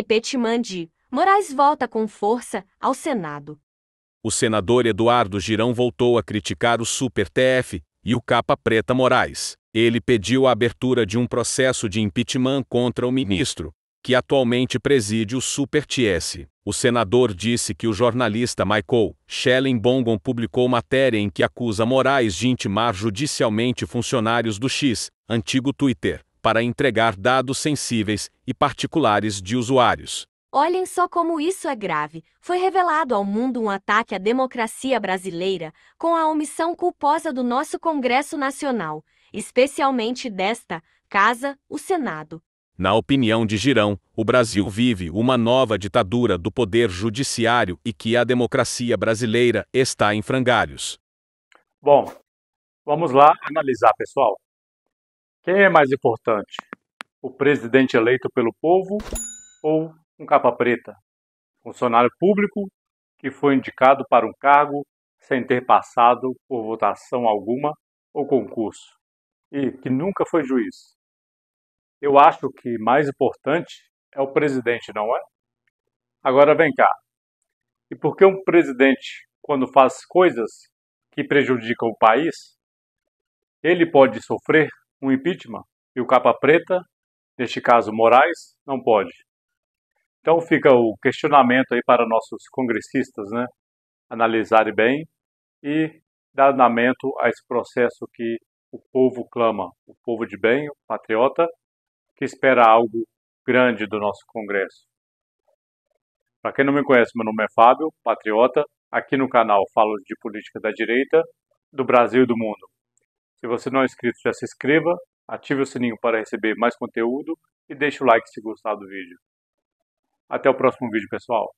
Epetimandi, Moraes volta com força ao Senado. O senador Eduardo Girão voltou a criticar o Super TF e o Capa Preta Moraes. Ele pediu a abertura de um processo de impeachment contra o ministro, que atualmente preside o Super TS. O senador disse que o jornalista Michael Schellen Bongon publicou matéria em que acusa Moraes de intimar judicialmente funcionários do X, antigo Twitter, para entregar dados sensíveis e particulares de usuários. Olhem só como isso é grave. Foi revelado ao mundo um ataque à democracia brasileira com a omissão culposa do nosso Congresso Nacional, especialmente desta casa, o Senado. Na opinião de Girão, o Brasil vive uma nova ditadura do poder judiciário e que a democracia brasileira está em frangalhos. Bom, vamos lá analisar, pessoal. Quem é mais importante? O presidente eleito pelo povo ou um capa preta? Funcionário público que foi indicado para um cargo sem ter passado por votação alguma ou concurso e que nunca foi juiz. Eu acho que mais importante é o presidente, não é? Agora vem cá. E por que um presidente, quando faz coisas que prejudicam o país, ele pode sofrer um impeachment e o capa preta, neste caso Moraes, não pode. Então fica o questionamento aí para nossos congressistas, né? Analisarem bem e dar andamento a esse processo que o povo clama, o povo de bem, o patriota, que espera algo grande do nosso Congresso. Para quem não me conhece, meu nome é Fábio, patriota. Aqui no canal falo de política da direita, do Brasil e do mundo. Se você não é inscrito, já se inscreva, ative o sininho para receber mais conteúdo e deixe o like se gostar do vídeo. Até o próximo vídeo, pessoal!